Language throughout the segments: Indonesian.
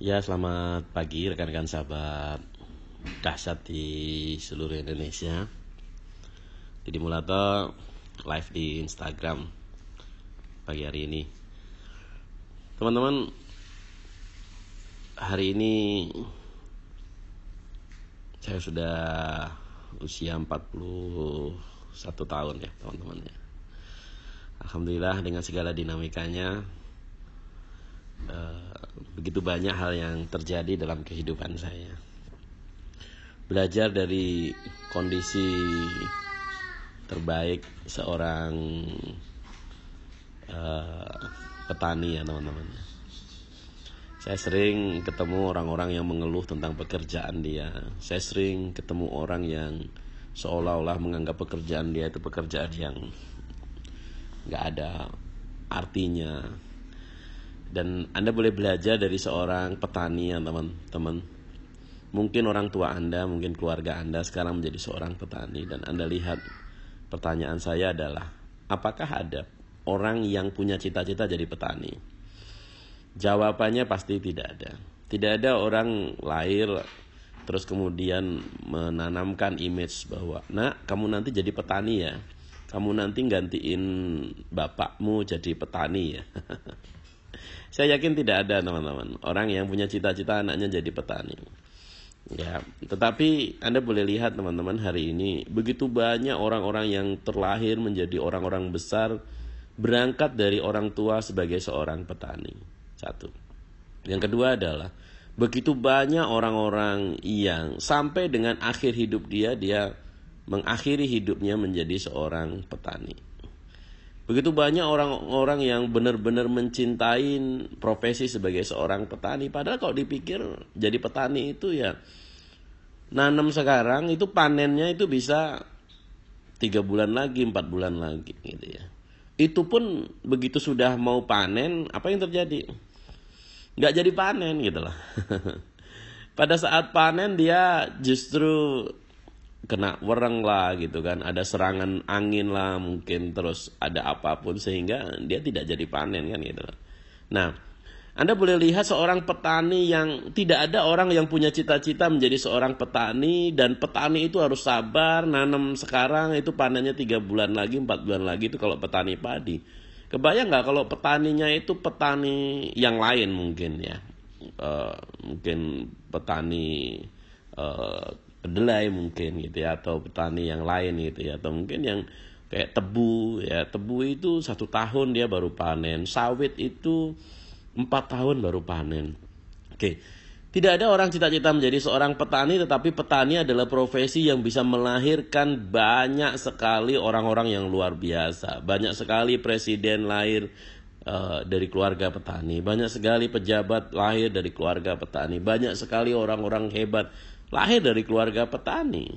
Ya, selamat pagi rekan-rekan sahabat dahsyat di seluruh Indonesia. Jadi Mulata live di Instagram pagi hari ini. Teman-teman, hari ini saya sudah usia 41 tahun ya, teman-teman ya. Alhamdulillah dengan segala dinamikanya Eh, begitu banyak hal yang terjadi dalam kehidupan saya. Belajar dari kondisi terbaik seorang uh, petani ya teman-teman. Saya sering ketemu orang-orang yang mengeluh tentang pekerjaan dia. Saya sering ketemu orang yang seolah-olah menganggap pekerjaan dia itu pekerjaan yang nggak ada artinya, dan Anda boleh belajar dari seorang petani ya teman-teman. Mungkin orang tua Anda, mungkin keluarga Anda sekarang menjadi seorang petani dan Anda lihat pertanyaan saya adalah apakah ada orang yang punya cita-cita jadi petani? Jawabannya pasti tidak ada. Tidak ada orang lahir terus kemudian menanamkan image bahwa nak kamu nanti jadi petani ya kamu nanti gantiin bapakmu jadi petani ya Saya yakin tidak ada teman-teman orang yang punya cita-cita anaknya jadi petani. Ya, tetapi Anda boleh lihat teman-teman hari ini begitu banyak orang-orang yang terlahir menjadi orang-orang besar berangkat dari orang tua sebagai seorang petani. Satu. Yang kedua adalah begitu banyak orang-orang yang sampai dengan akhir hidup dia dia mengakhiri hidupnya menjadi seorang petani. Begitu banyak orang-orang yang benar-benar mencintai profesi sebagai seorang petani. Padahal kalau dipikir jadi petani itu ya nanam sekarang itu panennya itu bisa tiga bulan lagi, empat bulan lagi gitu ya. Itu pun begitu sudah mau panen, apa yang terjadi? Nggak jadi panen gitu lah. Pada saat panen dia justru kena wereng lah gitu kan ada serangan angin lah mungkin terus ada apapun sehingga dia tidak jadi panen kan gitu nah anda boleh lihat seorang petani yang tidak ada orang yang punya cita-cita menjadi seorang petani dan petani itu harus sabar nanam sekarang itu panennya tiga bulan lagi empat bulan lagi itu kalau petani padi kebayang nggak kalau petaninya itu petani yang lain mungkin ya uh, mungkin petani uh, kedelai mungkin gitu ya atau petani yang lain gitu ya atau mungkin yang kayak tebu ya tebu itu satu tahun dia baru panen sawit itu empat tahun baru panen oke tidak ada orang cita-cita menjadi seorang petani tetapi petani adalah profesi yang bisa melahirkan banyak sekali orang-orang yang luar biasa banyak sekali presiden lahir uh, dari keluarga petani banyak sekali pejabat lahir dari keluarga petani banyak sekali orang-orang hebat lahir dari keluarga petani.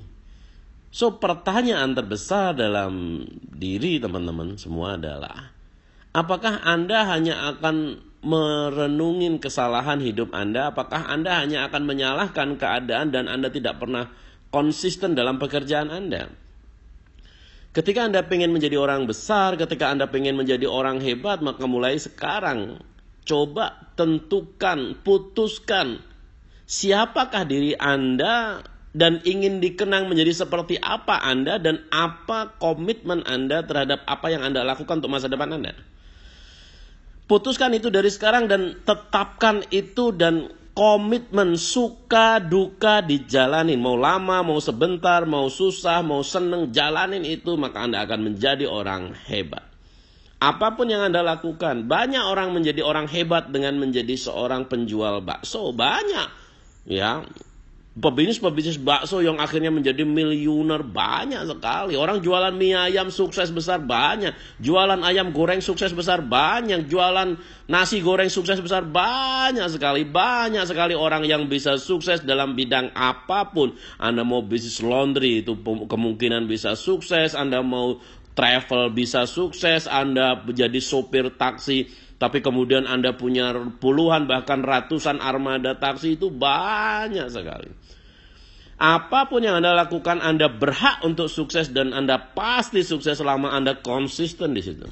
So pertanyaan terbesar dalam diri teman-teman semua adalah apakah Anda hanya akan merenungin kesalahan hidup Anda, apakah Anda hanya akan menyalahkan keadaan dan Anda tidak pernah konsisten dalam pekerjaan Anda? Ketika Anda ingin menjadi orang besar, ketika Anda ingin menjadi orang hebat, maka mulai sekarang coba tentukan, putuskan siapakah diri Anda dan ingin dikenang menjadi seperti apa Anda dan apa komitmen Anda terhadap apa yang Anda lakukan untuk masa depan Anda. Putuskan itu dari sekarang dan tetapkan itu dan komitmen suka duka dijalanin. Mau lama, mau sebentar, mau susah, mau seneng, jalanin itu maka Anda akan menjadi orang hebat. Apapun yang Anda lakukan, banyak orang menjadi orang hebat dengan menjadi seorang penjual bakso. Banyak ya pebisnis-pebisnis bakso yang akhirnya menjadi miliuner banyak sekali. Orang jualan mie ayam sukses besar banyak. Jualan ayam goreng sukses besar banyak. Jualan nasi goreng sukses besar banyak sekali. Banyak sekali orang yang bisa sukses dalam bidang apapun. Anda mau bisnis laundry itu kemungkinan bisa sukses. Anda mau travel bisa sukses. Anda menjadi sopir taksi tapi kemudian Anda punya puluhan bahkan ratusan armada taksi itu banyak sekali. Apapun yang Anda lakukan, Anda berhak untuk sukses dan Anda pasti sukses selama Anda konsisten di situ.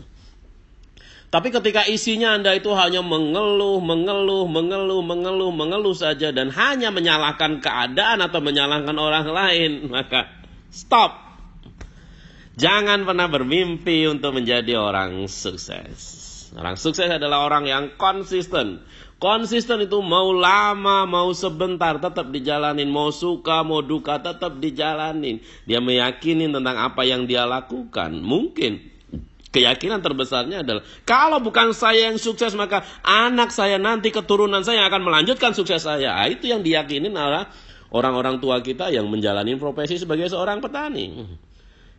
Tapi ketika isinya Anda itu hanya mengeluh, mengeluh, mengeluh, mengeluh, mengeluh saja dan hanya menyalahkan keadaan atau menyalahkan orang lain, maka stop. Jangan pernah bermimpi untuk menjadi orang sukses. Orang sukses adalah orang yang konsisten. Konsisten itu mau lama, mau sebentar tetap dijalanin, mau suka, mau duka tetap dijalanin. Dia meyakini tentang apa yang dia lakukan. Mungkin keyakinan terbesarnya adalah kalau bukan saya yang sukses maka anak saya nanti keturunan saya yang akan melanjutkan sukses saya. Nah, itu yang diyakinin adalah orang-orang tua kita yang menjalani profesi sebagai seorang petani.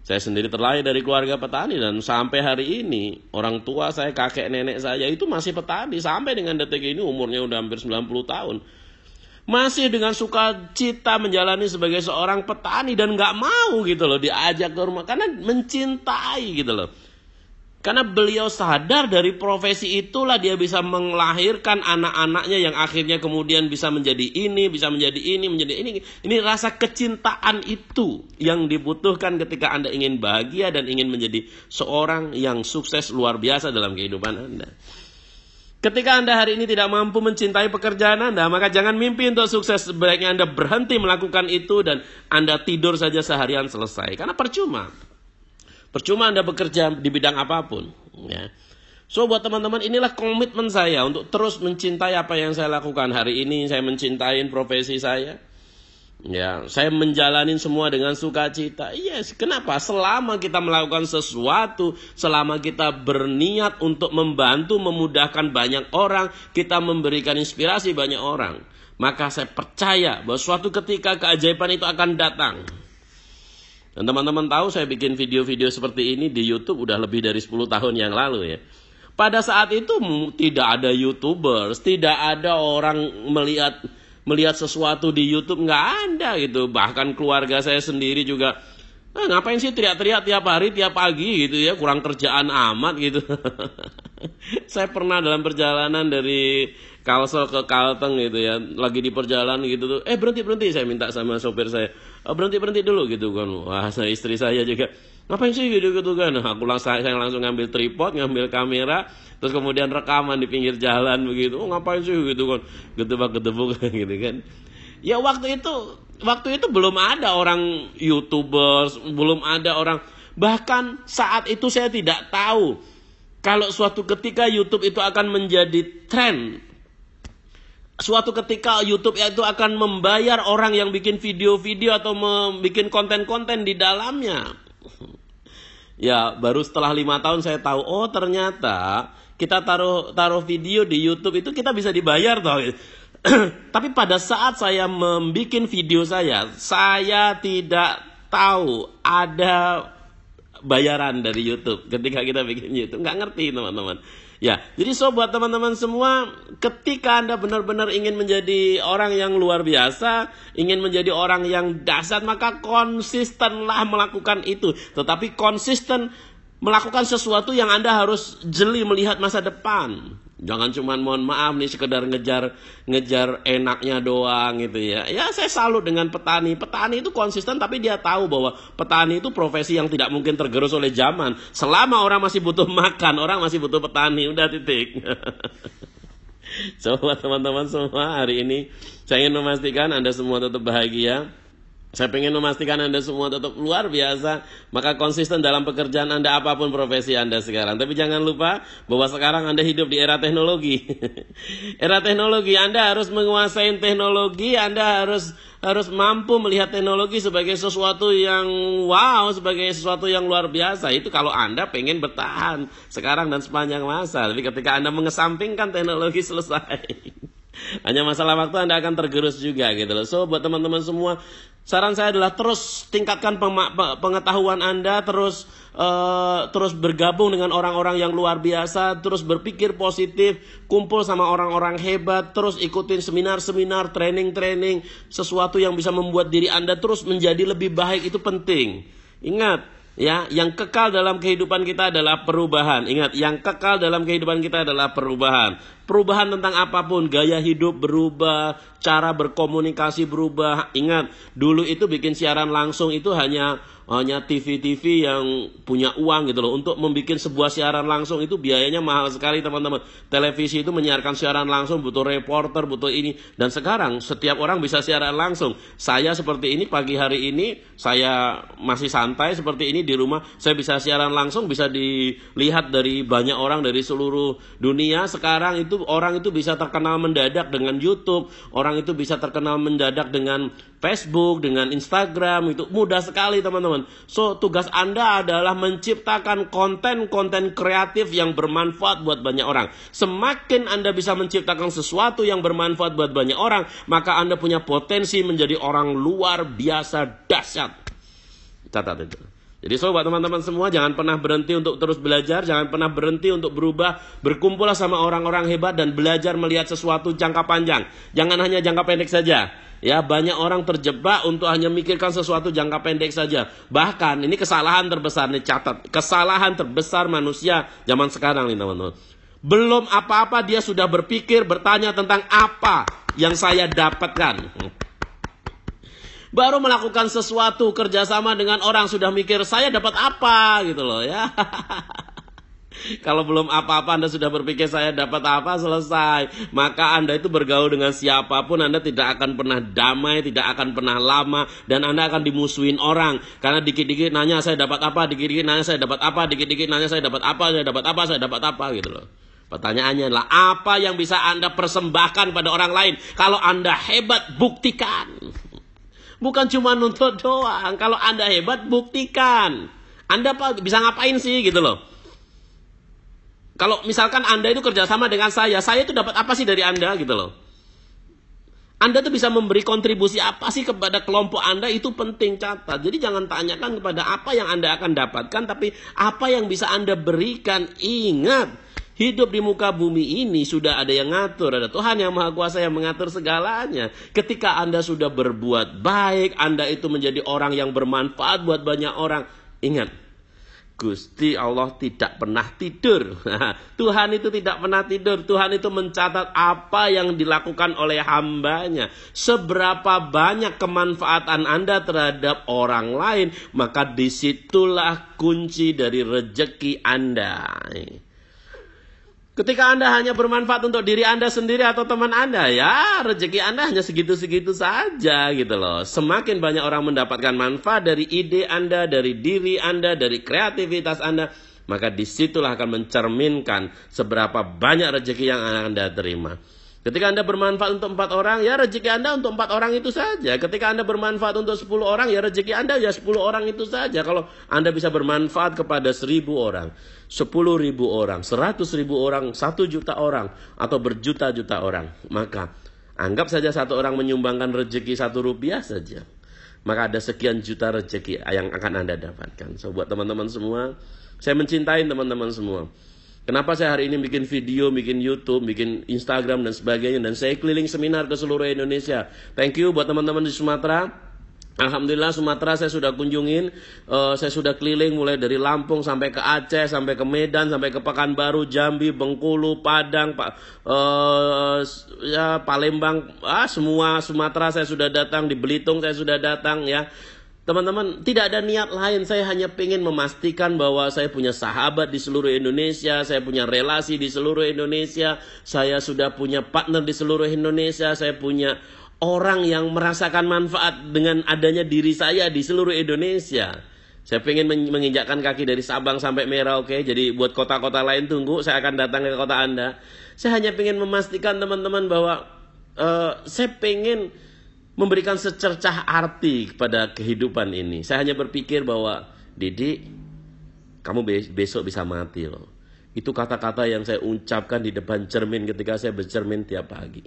Saya sendiri terlahir dari keluarga petani dan sampai hari ini orang tua saya, kakek nenek saya itu masih petani sampai dengan detik ini umurnya udah hampir 90 tahun. Masih dengan sukacita menjalani sebagai seorang petani dan gak mau gitu loh diajak ke rumah karena mencintai gitu loh. Karena beliau sadar dari profesi itulah dia bisa melahirkan anak-anaknya yang akhirnya kemudian bisa menjadi ini, bisa menjadi ini, menjadi ini. Ini rasa kecintaan itu yang dibutuhkan ketika Anda ingin bahagia dan ingin menjadi seorang yang sukses luar biasa dalam kehidupan Anda. Ketika Anda hari ini tidak mampu mencintai pekerjaan Anda, maka jangan mimpi untuk sukses. Sebaiknya Anda berhenti melakukan itu dan Anda tidur saja seharian selesai. Karena percuma. Percuma Anda bekerja di bidang apapun. Ya. So buat teman-teman inilah komitmen saya untuk terus mencintai apa yang saya lakukan hari ini. Saya mencintai profesi saya. Ya, saya menjalani semua dengan sukacita. Yes, kenapa? Selama kita melakukan sesuatu, selama kita berniat untuk membantu memudahkan banyak orang, kita memberikan inspirasi banyak orang, maka saya percaya bahwa suatu ketika keajaiban itu akan datang. Dan teman-teman tahu saya bikin video-video seperti ini di YouTube udah lebih dari 10 tahun yang lalu ya. Pada saat itu tidak ada YouTubers, tidak ada orang melihat melihat sesuatu di YouTube nggak ada gitu. Bahkan keluarga saya sendiri juga Nah, ngapain sih teriak-teriak tiap hari, tiap pagi gitu ya, kurang kerjaan amat gitu. saya pernah dalam perjalanan dari Kalsel ke Kalteng gitu ya, lagi di perjalanan gitu tuh. Eh berhenti berhenti saya minta sama sopir saya. oh, berhenti berhenti dulu gitu kan. Wah, saya istri saya juga ngapain sih gitu gitu kan nah, aku langsung saya langsung ngambil tripod ngambil kamera terus kemudian rekaman di pinggir jalan begitu oh ngapain sih gitu kan gitu gedebuk gitu kan ya waktu itu waktu itu belum ada orang youtubers belum ada orang bahkan saat itu saya tidak tahu kalau suatu ketika YouTube itu akan menjadi tren suatu ketika YouTube itu akan membayar orang yang bikin video-video atau membuat konten-konten di dalamnya. Ya, baru setelah lima tahun saya tahu, oh ternyata kita taruh taruh video di YouTube itu kita bisa dibayar toh. Tapi pada saat saya membuat video saya, saya tidak tahu ada bayaran dari YouTube ketika kita bikin YouTube nggak ngerti teman-teman ya jadi so buat teman-teman semua ketika anda benar-benar ingin menjadi orang yang luar biasa ingin menjadi orang yang dasar maka konsistenlah melakukan itu tetapi konsisten melakukan sesuatu yang Anda harus jeli melihat masa depan. Jangan cuman mohon maaf nih sekedar ngejar ngejar enaknya doang gitu ya. Ya saya salut dengan petani. Petani itu konsisten tapi dia tahu bahwa petani itu profesi yang tidak mungkin tergerus oleh zaman. Selama orang masih butuh makan, orang masih butuh petani. Udah titik. Coba teman-teman semua hari ini saya ingin memastikan Anda semua tetap bahagia saya ingin memastikan Anda semua tetap luar biasa, maka konsisten dalam pekerjaan Anda apapun profesi Anda sekarang. Tapi jangan lupa bahwa sekarang Anda hidup di era teknologi. era teknologi Anda harus menguasai teknologi, Anda harus harus mampu melihat teknologi sebagai sesuatu yang wow, sebagai sesuatu yang luar biasa. Itu kalau Anda pengen bertahan sekarang dan sepanjang masa. Tapi ketika Anda mengesampingkan teknologi selesai. Hanya masalah waktu Anda akan tergerus juga gitu loh. So buat teman-teman semua, saran saya adalah terus tingkatkan pengetahuan Anda, terus uh, terus bergabung dengan orang-orang yang luar biasa, terus berpikir positif, kumpul sama orang-orang hebat, terus ikutin seminar-seminar, training-training, sesuatu yang bisa membuat diri Anda terus menjadi lebih baik itu penting. Ingat, ya yang kekal dalam kehidupan kita adalah perubahan ingat yang kekal dalam kehidupan kita adalah perubahan perubahan tentang apapun, gaya hidup berubah, cara berkomunikasi berubah. Ingat, dulu itu bikin siaran langsung itu hanya hanya TV-TV yang punya uang gitu loh. Untuk membuat sebuah siaran langsung itu biayanya mahal sekali teman-teman. Televisi itu menyiarkan siaran langsung butuh reporter, butuh ini. Dan sekarang setiap orang bisa siaran langsung. Saya seperti ini pagi hari ini, saya masih santai seperti ini di rumah. Saya bisa siaran langsung, bisa dilihat dari banyak orang dari seluruh dunia. Sekarang itu itu orang itu bisa terkenal mendadak dengan YouTube, orang itu bisa terkenal mendadak dengan Facebook, dengan Instagram itu mudah sekali teman-teman. So tugas Anda adalah menciptakan konten-konten kreatif yang bermanfaat buat banyak orang. Semakin Anda bisa menciptakan sesuatu yang bermanfaat buat banyak orang, maka Anda punya potensi menjadi orang luar biasa dahsyat. Catat itu. Jadi sobat teman-teman semua jangan pernah berhenti untuk terus belajar, jangan pernah berhenti untuk berubah, berkumpullah sama orang-orang hebat dan belajar melihat sesuatu jangka panjang. Jangan hanya jangka pendek saja. Ya, banyak orang terjebak untuk hanya mikirkan sesuatu jangka pendek saja. Bahkan ini kesalahan terbesar nih catat, kesalahan terbesar manusia zaman sekarang nih teman-teman. Belum apa-apa dia sudah berpikir bertanya tentang apa yang saya dapatkan baru melakukan sesuatu kerjasama dengan orang sudah mikir saya dapat apa gitu loh ya. Kalau belum apa-apa Anda sudah berpikir saya dapat apa selesai Maka Anda itu bergaul dengan siapapun Anda tidak akan pernah damai Tidak akan pernah lama Dan Anda akan dimusuhin orang Karena dikit-dikit nanya saya dapat apa Dikit-dikit nanya saya dapat apa Dikit-dikit nanya saya dapat apa Saya dapat apa Saya dapat apa gitu loh Pertanyaannya adalah apa yang bisa Anda persembahkan pada orang lain Kalau Anda hebat buktikan Bukan cuma nuntut doang. Kalau Anda hebat, buktikan. Anda bisa ngapain sih gitu loh. Kalau misalkan Anda itu kerjasama dengan saya, saya itu dapat apa sih dari Anda gitu loh. Anda tuh bisa memberi kontribusi apa sih kepada kelompok Anda itu penting catat. Jadi jangan tanyakan kepada apa yang Anda akan dapatkan, tapi apa yang bisa Anda berikan. Ingat, Hidup di muka bumi ini sudah ada yang ngatur, ada Tuhan yang Maha Kuasa yang mengatur segalanya. Ketika Anda sudah berbuat baik, Anda itu menjadi orang yang bermanfaat buat banyak orang. Ingat, Gusti Allah tidak pernah tidur. Tuhan itu tidak pernah tidur. Tuhan itu mencatat apa yang dilakukan oleh hambanya. Seberapa banyak kemanfaatan Anda terhadap orang lain, maka disitulah kunci dari rejeki Anda. Ketika Anda hanya bermanfaat untuk diri Anda sendiri atau teman Anda, ya rezeki Anda hanya segitu-segitu saja gitu loh. Semakin banyak orang mendapatkan manfaat dari ide Anda, dari diri Anda, dari kreativitas Anda, maka disitulah akan mencerminkan seberapa banyak rezeki yang Anda terima. Ketika Anda bermanfaat untuk empat orang, ya rezeki Anda untuk empat orang itu saja. Ketika Anda bermanfaat untuk sepuluh orang, ya rezeki Anda ya sepuluh orang itu saja. Kalau Anda bisa bermanfaat kepada seribu orang, sepuluh ribu orang, seratus ribu orang, satu juta orang, atau berjuta-juta orang, maka anggap saja satu orang menyumbangkan rezeki satu rupiah saja. Maka ada sekian juta rezeki yang akan Anda dapatkan. So, buat teman-teman semua, saya mencintai teman-teman semua. Kenapa saya hari ini bikin video, bikin YouTube, bikin Instagram dan sebagainya dan saya keliling seminar ke seluruh Indonesia. Thank you buat teman-teman di Sumatera. Alhamdulillah Sumatera saya sudah kunjungin, uh, saya sudah keliling mulai dari Lampung sampai ke Aceh, sampai ke Medan, sampai ke Pekanbaru, Jambi, Bengkulu, Padang, pa, uh, eh, ya Palembang, ah semua Sumatera saya sudah datang di Belitung saya sudah datang ya. Teman-teman, tidak ada niat lain. Saya hanya ingin memastikan bahwa saya punya sahabat di seluruh Indonesia, saya punya relasi di seluruh Indonesia, saya sudah punya partner di seluruh Indonesia, saya punya orang yang merasakan manfaat dengan adanya diri saya di seluruh Indonesia. Saya ingin menginjakkan kaki dari Sabang sampai Merauke. Okay? Jadi buat kota-kota lain tunggu, saya akan datang ke kota Anda. Saya hanya ingin memastikan teman-teman bahwa uh, saya ingin memberikan secercah arti kepada kehidupan ini. Saya hanya berpikir bahwa Didi, kamu besok bisa mati loh. Itu kata-kata yang saya ucapkan di depan cermin ketika saya bercermin tiap pagi.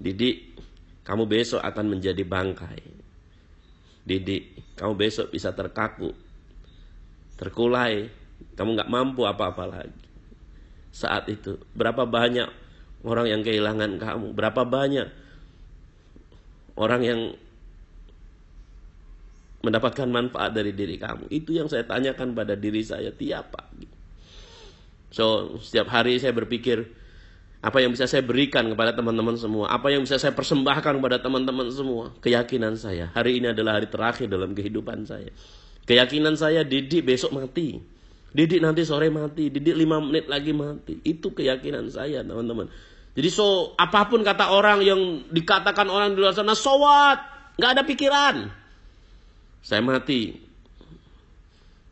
Didi, kamu besok akan menjadi bangkai. Didi, kamu besok bisa terkaku, terkulai, kamu nggak mampu apa-apa lagi. Saat itu, berapa banyak orang yang kehilangan kamu, berapa banyak orang yang mendapatkan manfaat dari diri kamu. Itu yang saya tanyakan pada diri saya tiap pagi. So, setiap hari saya berpikir, apa yang bisa saya berikan kepada teman-teman semua, apa yang bisa saya persembahkan kepada teman-teman semua. Keyakinan saya, hari ini adalah hari terakhir dalam kehidupan saya. Keyakinan saya, Didi besok mati. Didi nanti sore mati, Didi lima menit lagi mati. Itu keyakinan saya, teman-teman. Jadi so apapun kata orang yang dikatakan orang di luar sana sowat, nggak ada pikiran. Saya mati.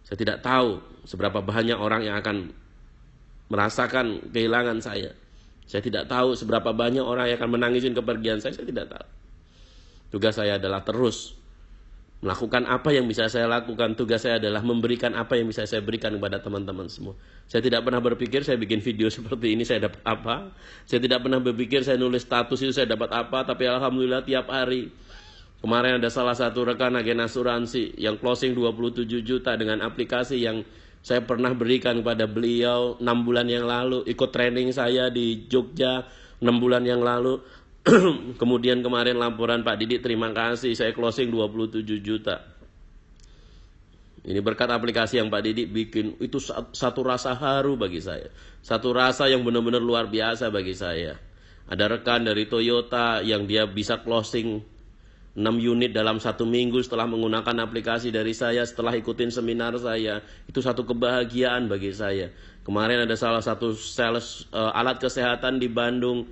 Saya tidak tahu seberapa banyak orang yang akan merasakan kehilangan saya. Saya tidak tahu seberapa banyak orang yang akan menangisin kepergian saya. Saya tidak tahu. Tugas saya adalah terus melakukan apa yang bisa saya lakukan. Tugas saya adalah memberikan apa yang bisa saya berikan kepada teman-teman semua. Saya tidak pernah berpikir saya bikin video seperti ini saya dapat apa. Saya tidak pernah berpikir saya nulis status itu saya dapat apa, tapi alhamdulillah tiap hari Kemarin ada salah satu rekan agen asuransi yang closing 27 juta dengan aplikasi yang saya pernah berikan kepada beliau 6 bulan yang lalu ikut training saya di Jogja 6 bulan yang lalu Kemudian kemarin laporan Pak Didik terima kasih saya closing 27 juta. Ini berkat aplikasi yang Pak Didik bikin itu satu rasa haru bagi saya. Satu rasa yang benar-benar luar biasa bagi saya. Ada rekan dari Toyota yang dia bisa closing 6 unit dalam satu minggu setelah menggunakan aplikasi dari saya, setelah ikutin seminar saya. Itu satu kebahagiaan bagi saya. Kemarin ada salah satu sales uh, alat kesehatan di Bandung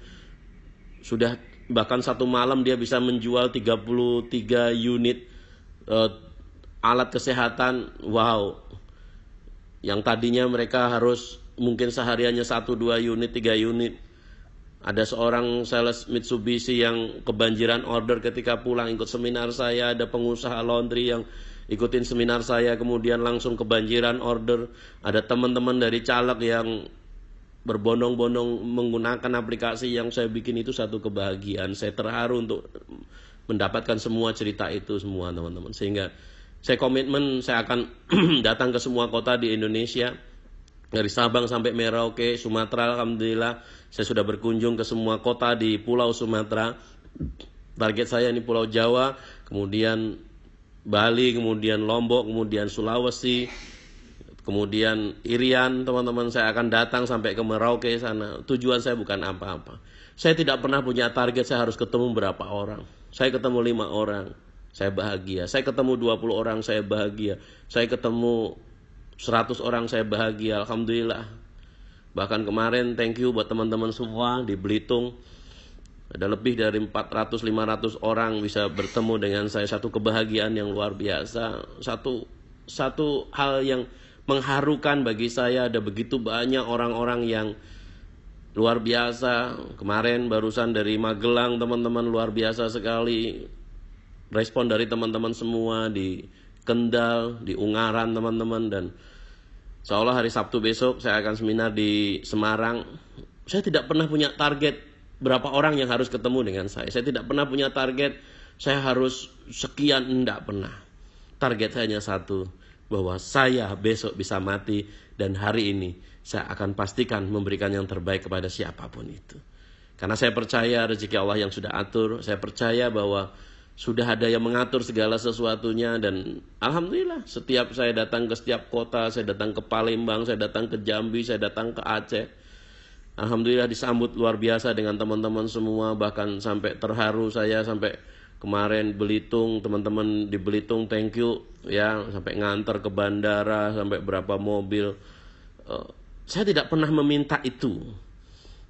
sudah bahkan satu malam dia bisa menjual 33 unit uh, alat kesehatan wow yang tadinya mereka harus mungkin sehariannya satu dua unit tiga unit ada seorang sales Mitsubishi yang kebanjiran order ketika pulang ikut seminar saya ada pengusaha laundry yang ikutin seminar saya kemudian langsung kebanjiran order ada teman-teman dari caleg yang berbondong-bondong menggunakan aplikasi yang saya bikin itu satu kebahagiaan. Saya terharu untuk mendapatkan semua cerita itu semua teman-teman. Sehingga saya komitmen saya akan datang ke semua kota di Indonesia dari Sabang sampai Merauke, Sumatera alhamdulillah saya sudah berkunjung ke semua kota di Pulau Sumatera. Target saya ini Pulau Jawa, kemudian Bali, kemudian Lombok, kemudian Sulawesi, Kemudian Irian, teman-teman saya akan datang sampai ke Merauke sana. Tujuan saya bukan apa-apa. Saya tidak pernah punya target saya harus ketemu berapa orang. Saya ketemu lima orang, saya bahagia. Saya ketemu 20 orang, saya bahagia. Saya ketemu 100 orang, saya bahagia. Alhamdulillah. Bahkan kemarin thank you buat teman-teman semua di Belitung. Ada lebih dari 400-500 orang bisa bertemu dengan saya. Satu kebahagiaan yang luar biasa. Satu, satu hal yang mengharukan bagi saya ada begitu banyak orang-orang yang luar biasa. Kemarin barusan dari Magelang teman-teman luar biasa sekali. Respon dari teman-teman semua di Kendal, di Ungaran teman-teman dan seolah hari Sabtu besok saya akan seminar di Semarang. Saya tidak pernah punya target berapa orang yang harus ketemu dengan saya. Saya tidak pernah punya target saya harus sekian, tidak pernah. Target saya hanya satu, bahwa saya besok bisa mati dan hari ini saya akan pastikan memberikan yang terbaik kepada siapapun itu. Karena saya percaya rezeki Allah yang sudah atur, saya percaya bahwa sudah ada yang mengatur segala sesuatunya dan alhamdulillah setiap saya datang ke setiap kota, saya datang ke Palembang, saya datang ke Jambi, saya datang ke Aceh. Alhamdulillah disambut luar biasa dengan teman-teman semua bahkan sampai terharu saya sampai kemarin Belitung teman-teman di Belitung thank you ya sampai ngantar ke bandara sampai berapa mobil uh, saya tidak pernah meminta itu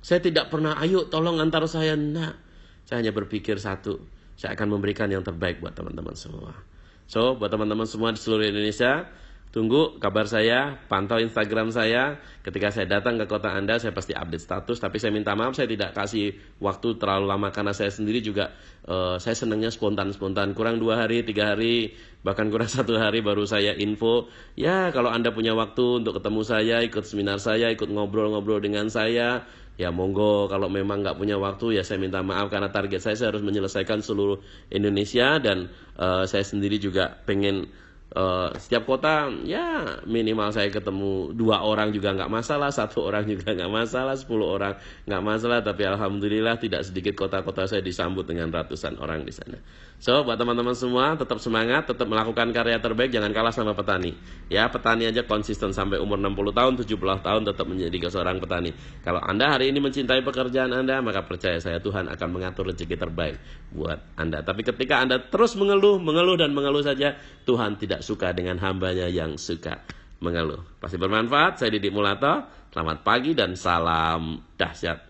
saya tidak pernah ayo tolong antar saya nak saya hanya berpikir satu saya akan memberikan yang terbaik buat teman-teman semua so buat teman-teman semua di seluruh Indonesia Tunggu kabar saya, pantau Instagram saya. Ketika saya datang ke kota Anda, saya pasti update status. Tapi saya minta maaf, saya tidak kasih waktu terlalu lama karena saya sendiri juga uh, saya senangnya spontan-spontan. Kurang dua hari, tiga hari, bahkan kurang satu hari baru saya info. Ya, kalau Anda punya waktu untuk ketemu saya, ikut seminar saya, ikut ngobrol-ngobrol dengan saya, ya monggo kalau memang nggak punya waktu ya saya minta maaf karena target saya saya harus menyelesaikan seluruh Indonesia dan uh, saya sendiri juga pengen Uh, setiap kota ya minimal saya ketemu dua orang juga nggak masalah satu orang juga nggak masalah sepuluh orang nggak masalah tapi alhamdulillah tidak sedikit kota-kota saya disambut dengan ratusan orang di sana so buat teman-teman semua tetap semangat tetap melakukan karya terbaik jangan kalah sama petani ya petani aja konsisten sampai umur 60 tahun 70 tahun tetap menjadi seorang petani kalau anda hari ini mencintai pekerjaan anda maka percaya saya Tuhan akan mengatur rezeki terbaik buat anda tapi ketika anda terus mengeluh mengeluh dan mengeluh saja Tuhan tidak tidak suka dengan hambanya yang suka mengeluh. Pasti bermanfaat. Saya Didik Mulato. Selamat pagi dan salam dahsyat.